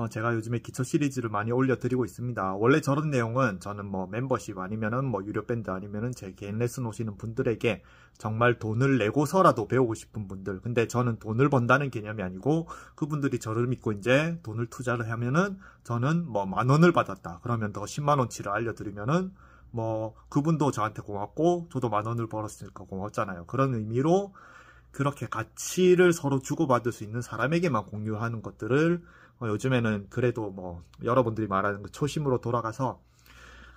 어, 제가 요즘에 기초 시리즈를 많이 올려드리고 있습니다. 원래 저런 내용은 저는 뭐 멤버십 아니면은 뭐 유료 밴드 아니면은 제 개인 레슨 오시는 분들에게 정말 돈을 내고서라도 배우고 싶은 분들. 근데 저는 돈을 번다는 개념이 아니고 그분들이 저를 믿고 이제 돈을 투자를 하면은 저는 뭐 만 원을 받았다. 그러면 더 10만 원치를 알려드리면은 뭐 그분도 저한테 고맙고 저도 만 원을 벌었으니까 고맙잖아요. 그런 의미로 그렇게 가치를 서로 주고받을 수 있는 사람에게만 공유하는 것들을 어, 요즘에는 그래도 뭐 여러분들이 말하는 그 초심으로 돌아가서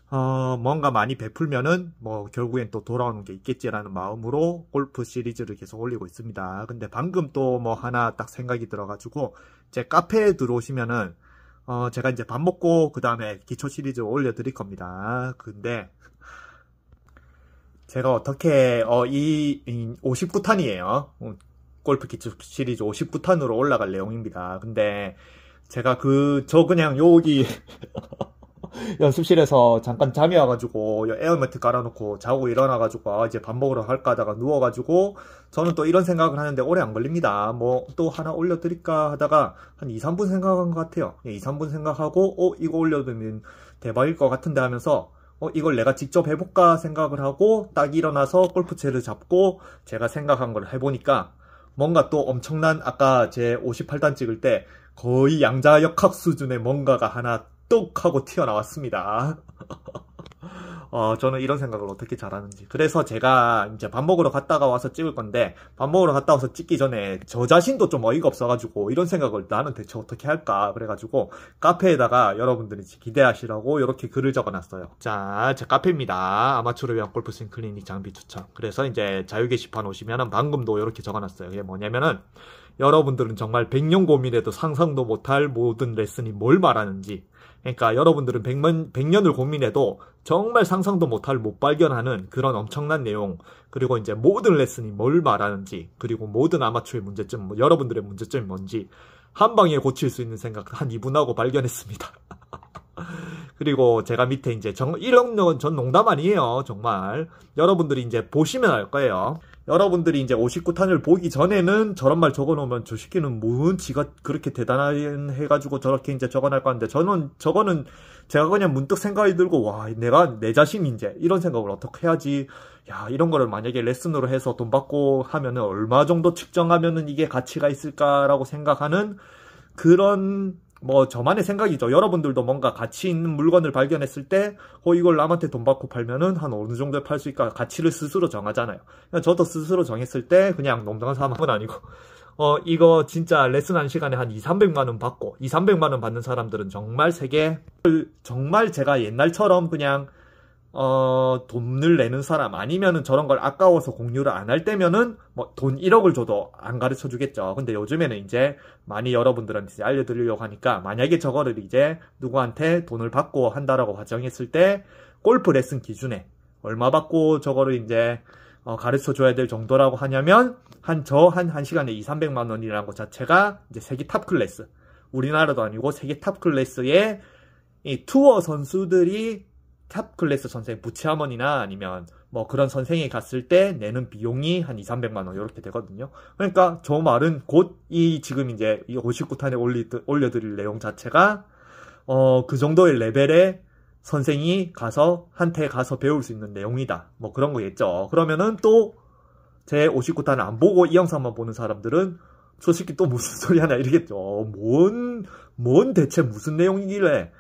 어, 뭔가 많이 베풀면은 뭐 결국엔 또 돌아오는 게 있겠지라는 마음으로 골프 시리즈를 계속 올리고 있습니다. 근데 방금 또 뭐 하나 딱 생각이 들어가지고 제 카페에 들어오시면은 어, 제가 이제 밥 먹고 그 다음에 기초 시리즈 올려드릴 겁니다. 근데 제가 어떻게 어, 이, 이 59탄이에요. 어, 골프 기초 시리즈 59탄으로 올라갈 내용입니다. 근데 제가 그, 저 그냥 여기 연습실에서 잠깐 잠이 와가지고 에어매트 깔아놓고 자고 일어나가지고 아, 이제 밥 먹으러 갈까 하다가 누워가지고 저는 또 이런 생각을 하는데 오래 안 걸립니다. 뭐 또 하나 올려드릴까 하다가 한 2, 3분 생각한 것 같아요. 2, 예, 3분 생각하고 어 이거 올려드리면 대박일 것 같은데 하면서 어, 이걸 내가 직접 해볼까 생각을 하고 딱 일어나서 골프채를 잡고 제가 생각한 걸 해보니까 뭔가 또 엄청난 아까 제 58단 찍을 때 거의 양자역학 수준의 뭔가가 하나 똑 하고 튀어나왔습니다. 어, 저는 이런 생각을 어떻게 잘하는지. 그래서 제가 이제 밥 먹으러 갔다가 와서 찍을 건데, 밥 먹으러 갔다 와서 찍기 전에 저 자신도 좀 어이가 없어가지고, 이런 생각을 나는 대체 어떻게 할까? 그래가지고, 카페에다가 여러분들이 기대하시라고 이렇게 글을 적어놨어요. 자, 제 카페입니다. 아마추어를 위한 골프스윙 클리닉 장비 추천. 그래서 이제 자유 게시판 오시면은 방금도 이렇게 적어놨어요. 이게 뭐냐면은, 여러분들은 정말 백년 고민해도 상상도 못할 모든 레슨이 뭘 말하는지 그러니까 여러분들은 100년, 을 고민해도 정말 상상도 못할 못 발견하는 그런 엄청난 내용 그리고 이제 모든 레슨이 뭘 말하는지 그리고 모든 아마추어의 문제점 뭐 여러분들의 문제점이 뭔지 한 방에 고칠 수 있는 생각 한 2분하고 발견했습니다 그리고 제가 밑에 이제 정, 1억은 전 농담 아니에요. 정말. 여러분들이 이제 보시면 알 거예요. 여러분들이 이제 59탄을 보기 전에는 저런 말 적어놓으면 주식기는 뭔 지가 그렇게 대단한 해가지고 저렇게 이제 적어날 건데 저는 저거는 제가 그냥 문득 생각이 들고 와 내가 내 자신 이제 이런 생각을 어떻게 해야지 야 이런 거를 만약에 레슨으로 해서 돈 받고 하면은 얼마 정도 측정하면은 이게 가치가 있을까라고 생각하는 그런 뭐 저만의 생각이죠. 여러분들도 뭔가 가치 있는 물건을 발견했을 때, 어, 이걸 남한테 돈 받고 팔면은 한 어느 정도에 팔 수 있까 가치를 스스로 정하잖아요. 저도 스스로 정했을 때 그냥 농담 삼아은 아니고, 어, 이거 진짜 레슨 한 시간에 한 2, 300만원 받고, 2, 300만원 받는 사람들은 정말 세계, 정말 제가 옛날처럼 그냥 어, 돈을 내는 사람 아니면은 저런 걸 아까워서 공유를 안 할 때면은 뭐 돈 1억을 줘도 안 가르쳐 주겠죠. 근데 요즘에는 이제 많이 여러분들한테 알려드리려고 하니까 만약에 저거를 이제 누구한테 돈을 받고 한다라고 가정했을 때 골프 레슨 기준에 얼마 받고 저거를 이제 어, 가르쳐 줘야 될 정도라고 하냐면 한 저 한 한 시간에 2, 300만 원이라는 것 자체가 이제 세계 탑 클래스 우리나라도 아니고 세계 탑 클래스의 이 투어 선수들이 탑 클래스 선생 부채아머니나 아니면 뭐 그런 선생이 갔을 때 내는 비용이 한 2, 300만 원 이렇게 되거든요. 그러니까 저 말은 곧 이 지금 이제 이 59탄에 올리, 올려드릴 내용 자체가 어, 그 정도의 레벨의 선생이 가서 한테 가서 배울 수 있는 내용이다. 뭐 그런 거겠죠. 그러면은 또 제 59탄을 안 보고 이 영상만 보는 사람들은 솔직히 또 무슨 소리 하나 이러겠죠. 뭔, 뭔 대체 무슨 내용이길래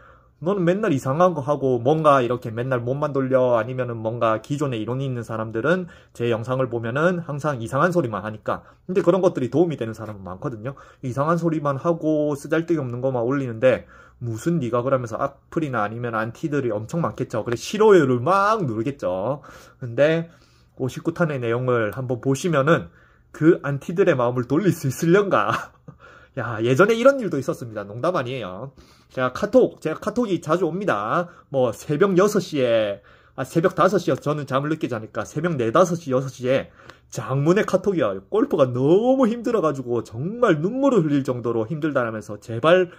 너는 맨날 이상한 거 하고 뭔가 이렇게 맨날 몸만 돌려 아니면은 뭔가 기존에 이론이 있는 사람들은 제 영상을 보면은 항상 이상한 소리만 하니까 근데 그런 것들이 도움이 되는 사람은 많거든요 이상한 소리만 하고 쓰잘데기 없는 것만 올리는데 무슨 니가 그러면서 악플이나 아니면 안티들이 엄청 많겠죠 그래 싫어요를 막 누르겠죠 근데 59탄의 내용을 한번 보시면은 그 안티들의 마음을 돌릴 수 있으련가 야, 예전에 이런 일도 있었습니다. 농담 아니에요. 제가 카톡, 제가 카톡이 자주 옵니다. 뭐, 새벽 6시에, 아, 새벽 5시요 저는 잠을 늦게 자니까 새벽 4, 5시, 6시에 장문의 카톡이 와요. 골프가 너무 힘들어가지고 정말 눈물을 흘릴 정도로 힘들다라면서 제발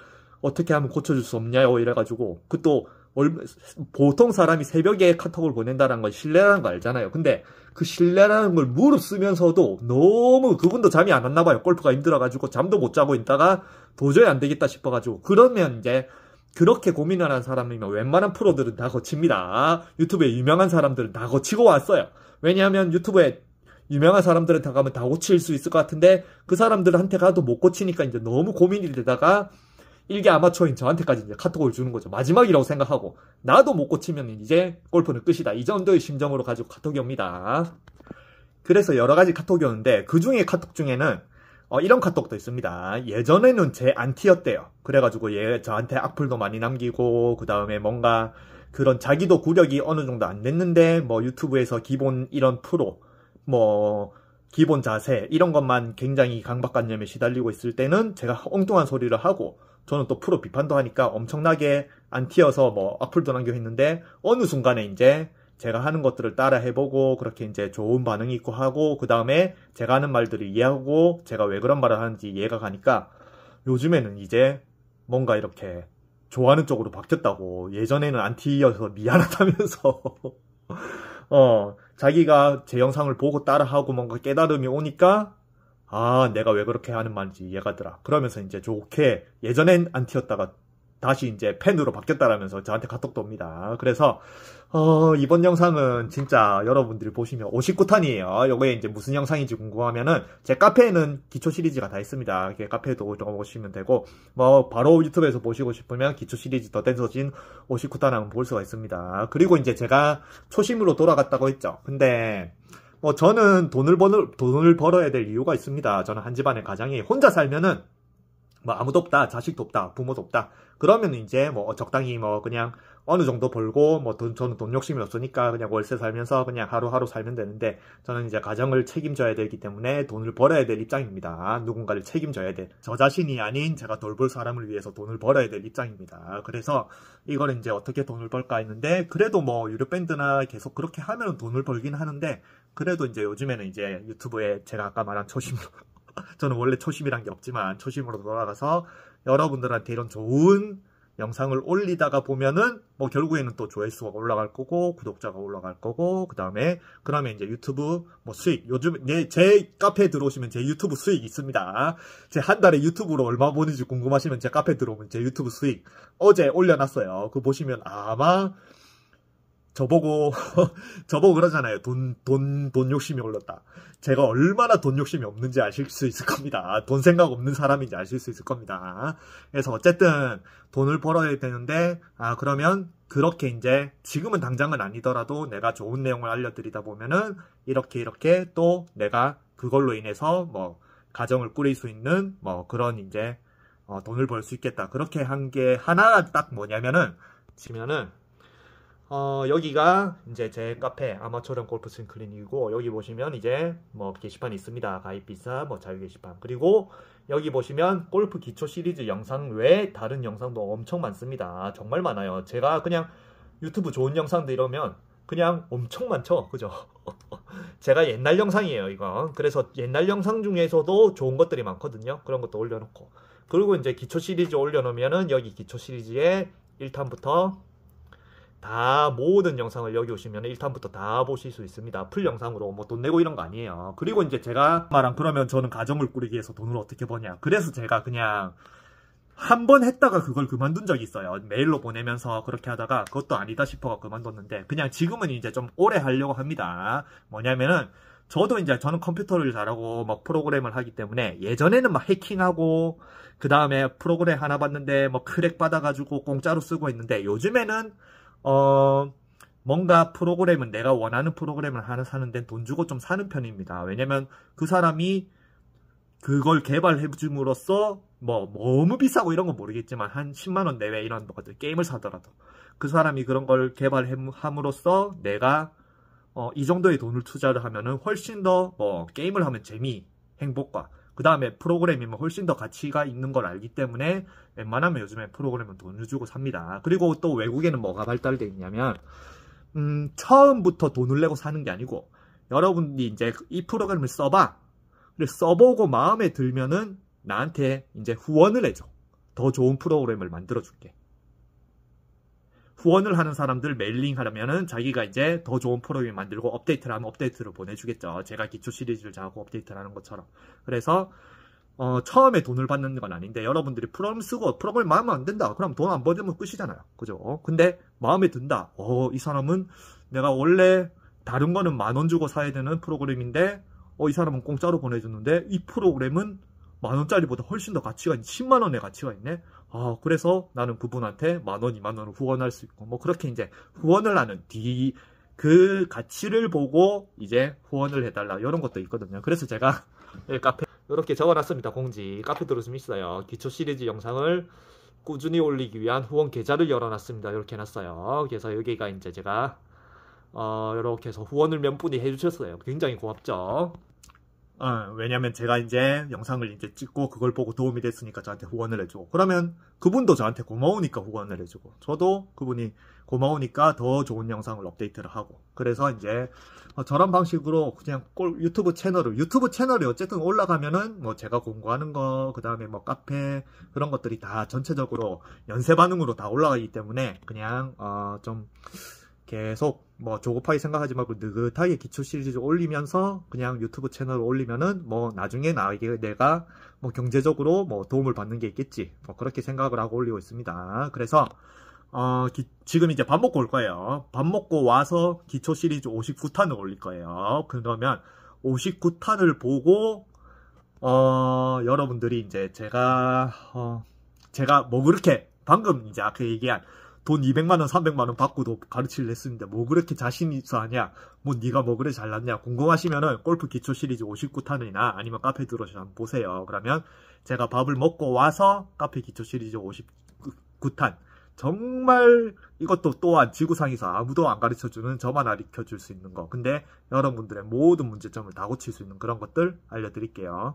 어떻게 하면 고쳐줄 수 없냐요. 이래가지고. 그 또, 보통 사람이 새벽에 카톡을 보낸다는 건 신뢰라는 거 알잖아요. 근데 그 신뢰라는 걸 무릅쓰면서도 너무 그분도 잠이 안 왔나 봐요. 골프가 힘들어가지고 잠도 못 자고 있다가 도저히 안 되겠다 싶어가지고 그러면 이제 그렇게 고민을 하는 사람이면 뭐 웬만한 프로들은 다 거칩니다. 유튜브에 유명한 사람들은 다 거치고 왔어요. 왜냐하면 유튜브에 유명한 사람들은 다 가면 다 고칠 수 있을 것 같은데 그 사람들한테 가도 못 고치니까 이제 너무 고민이 되다가 일개 아마추어인 저한테까지 이제 카톡을 주는 거죠. 마지막이라고 생각하고 나도 못 고치면 이제 골프는 끝이다. 이 정도의 심정으로 가지고 카톡이 옵니다. 그래서 여러 가지 카톡이 오는데 그 중에 카톡 중에는 어, 이런 카톡도 있습니다. 예전에는 제 안티였대요. 그래가지고 얘 저한테 악플도 많이 남기고 그 다음에 뭔가 그런 자기도 구력이 어느 정도 안 됐는데 뭐 유튜브에서 기본 이런 프로 뭐 기본 자세 이런 것만 굉장히 강박관념에 시달리고 있을 때는 제가 엉뚱한 소리를 하고 저는 또 프로 비판도 하니까 엄청나게 안 튀어서 뭐 악플도 남겨했는데 어느 순간에 이제 제가 하는 것들을 따라 해보고 그렇게 이제 좋은 반응이 있고 하고 그 다음에 제가 하는 말들을 이해하고 제가 왜 그런 말을 하는지 이해가 가니까 요즘에는 이제 뭔가 이렇게 좋아하는 쪽으로 바뀌었다고 예전에는 안 튀어서 미안하다면서 어 자기가 제 영상을 보고 따라하고 뭔가 깨달음이 오니까 아, 내가 왜 그렇게 하는 말인지 이해가 더라. 그러면서 이제 좋게 예전엔 안티였다가 다시 이제 팬으로 바뀌었다라면서 저한테 카톡도 옵니다. 그래서 어, 이번 영상은 진짜 여러분들이 보시면 59탄이에요. 요거에 이제 무슨 영상인지 궁금하면은 제 카페에는 기초 시리즈가 다 있습니다. 이게 렇 카페에도 들어보시면 되고 뭐 바로 유튜브에서 보시고 싶으면 기초 시리즈 더 댄서진 59탄 한번 볼 수가 있습니다. 그리고 이제 제가 초심으로 돌아갔다고 했죠. 근데 뭐 저는 돈을 벌 돈을 벌어야 될 이유가 있습니다. 저는 한 집안의 가장이 혼자 살면은 뭐 아무도 없다, 자식도 없다, 부모도 없다. 그러면 이제 뭐 어, 적당히 뭐 그냥 어느 정도 벌고 뭐 돈, 저는 돈 욕심이 없으니까 그냥 월세 살면서 그냥 하루하루 살면 되는데 저는 이제 가정을 책임져야 되기 때문에 돈을 벌어야 될 입장입니다. 누군가를 책임져야 될. 저 자신이 아닌 제가 돌볼 사람을 위해서 돈을 벌어야 될 입장입니다. 그래서 이걸 이제 어떻게 돈을 벌까 했는데 그래도 뭐 유료밴드나 계속 그렇게 하면 돈을 벌긴 하는데 그래도 이제 요즘에는 이제 유튜브에 제가 아까 말한 초심으로 저는 원래 초심이란 게 없지만 초심으로 돌아가서 여러분들한테 이런 좋은 영상을 올리다가 보면은 뭐 결국에는 또 조회수가 올라갈 거고 구독자가 올라갈 거고 그 다음에 그러면 이제 유튜브 뭐 수익 요즘 내제 카페에 들어오시면 제 유튜브 수익 있습니다 제 한 달에 유튜브로 얼마 버는지 궁금하시면 제 카페 에 들어오면 제 유튜브 수익 어제 올려놨어요 그 보시면 아마 저보고 저보고 그러잖아요. 돈 돈 돈 욕심이 올랐다. 제가 얼마나 돈 욕심이 없는지 아실 수 있을 겁니다. 돈 생각 없는 사람인지 아실 수 있을 겁니다. 그래서 어쨌든 돈을 벌어야 되는데 아 그러면 그렇게 이제 지금은 당장은 아니더라도 내가 좋은 내용을 알려드리다 보면은 이렇게 이렇게 또 내가 그걸로 인해서 뭐 가정을 꾸릴 수 있는 뭐 그런 이제 어 돈을 벌 수 있겠다. 그렇게 한 게하나딱 뭐냐면은 치면은 어, 여기가 이제 제 카페 아마추어랑 골프 스윙 클리이고 여기 보시면 이제 뭐 게시판이 있습니다. 가입 비사, 뭐 자유 게시판 그리고 여기 보시면 골프 기초 시리즈 영상 외에 다른 영상도 엄청 많습니다. 정말 많아요. 제가 그냥 유튜브 좋은 영상들 이러면 그냥 엄청 많죠. 그죠? 제가 옛날 영상이에요, 이건. 그래서 옛날 영상 중에서도 좋은 것들이 많거든요. 그런 것도 올려놓고. 그리고 이제 기초 시리즈 올려놓으면은 여기 기초 시리즈에 1탄부터 다모든 영상을 여기 오시면 1탄부터 다 보실 수 있습니다. 풀 영상으로 뭐 돈 내고 이런 거 아니에요. 그리고 이제 제가 말한 그러면 저는 가정을 꾸리기 위해서 돈을 어떻게 버냐. 그래서 제가 그냥 한 번 했다가 그걸 그만둔 적이 있어요. 메일로 보내면서 그렇게 하다가 그것도 아니다 싶어가 그만뒀는데 그냥 지금은 이제 좀 오래 하려고 합니다. 뭐냐면은 저도 이제 저는 컴퓨터를 잘하고 막 프로그램을 하기 때문에 예전에는 막 해킹하고 그 다음에 프로그램 하나 봤는데 뭐 크랙 받아가지고 공짜로 쓰고 있는데 요즘에는 어, 뭔가 프로그램은 내가 원하는 프로그램을 하나 사는 데는 돈 주고 좀 사는 편입니다. 왜냐면 그 사람이 그걸 개발해 줌으로써 뭐 너무 비싸고 이런 건 모르겠지만 한 10만 원 내외 이런 것들 게임을 사더라도 그 사람이 그런 걸 개발함으로써 내가 어, 이 정도의 돈을 투자를 하면은 훨씬 더 뭐 게임을 하면 재미, 행복과 그 다음에 프로그램이면 뭐 훨씬 더 가치가 있는 걸 알기 때문에 웬만하면 요즘에 프로그램은 돈을 주고 삽니다. 그리고 또 외국에는 뭐가 발달되어 있냐면 음, 처음부터 돈을 내고 사는 게 아니고 여러분이 이제 이 프로그램을 써봐. 써보고 마음에 들면은 나한테 이제 후원을 해줘. 더 좋은 프로그램을 만들어줄게. 후원을 하는 사람들 멜링하려면은 자기가 이제 더 좋은 프로그램 만들고 업데이트를 하면 업데이트를 보내주겠죠. 제가 기초 시리즈를 짜고 업데이트를 하는 것처럼. 그래서 어, 처음에 돈을 받는 건 아닌데 여러분들이 프로그램 쓰고 프로그램 마음에 안 든다. 그럼 돈 안 버리면 끝이잖아요. 그죠? 근데 마음에 든다. 어, 이 사람은 내가 원래 다른 거는 만 원 주고 사야 되는 프로그램인데 어, 이 사람은 공짜로 보내줬는데 이 프로그램은 만원짜리보다 훨씬 더 가치가 10만원의 가치가 있네 아 그래서 나는 그분한테 만원 2만원을 후원할 수 있고 뭐 그렇게 이제 후원을 하는 뒤 그 가치를 보고 이제 후원을 해달라 이런 것도 있거든요 그래서 제가 예, 카페 이렇게 적어놨습니다 공지 카페 들어오시면 있어요 기초 시리즈 영상을 꾸준히 올리기 위한 후원 계좌를 열어놨습니다 이렇게 해놨어요 그래서 여기가 이제 제가 어, 이렇게 해서 후원을 몇 분이 해주셨어요. 굉장히 고맙죠. 어, 왜냐면 제가 이제 영상을 이제 찍고 그걸 보고 도움이 됐으니까 저한테 후원을 해주고 그러면 그분도 저한테 고마우니까 후원을 해주고 저도 그분이 고마우니까 더 좋은 영상을 업데이트를 하고 그래서 이제 어, 저런 방식으로 그냥 꼴 유튜브 채널을 유튜브 채널이 어쨌든 올라가면은 뭐 제가 공부하는 거 그다음에 뭐 카페 그런 것들이 다 전체적으로 연쇄 반응으로 다 올라가기 때문에 그냥 어좀 계속 뭐 조급하게 생각하지 말고 느긋하게 기초 시리즈 올리면서 그냥 유튜브 채널 올리면은 뭐 나중에 나에게 내가 뭐 경제적으로 뭐 도움을 받는 게 있겠지 뭐 그렇게 생각을 하고 올리고 있습니다 그래서 어, 기, 지금 이제 밥 먹고 올 거예요 밥 먹고 와서 기초 시리즈 59탄을 올릴 거예요 그러면 59탄을 보고 어, 여러분들이 이제 제가 어, 제가 뭐 그렇게 방금 이제 아까 얘기한 돈 200만 원, 300만 원 받고도 가르치려 했습니다. 뭐 그렇게 자신 있어 하냐? 뭐 네가 뭐 그래 잘났냐? 궁금하시면은 골프 기초 시리즈 59탄이나 아니면 카페 들어서 오 한번 보세요. 그러면 제가 밥을 먹고 와서 카페 기초 시리즈 59탄 정말 이것도 또한 지구상에서 아무도 안 가르쳐주는 저만 가르쳐줄 수 있는 거 근데 여러분들의 모든 문제점을 다 고칠 수 있는 그런 것들 알려드릴게요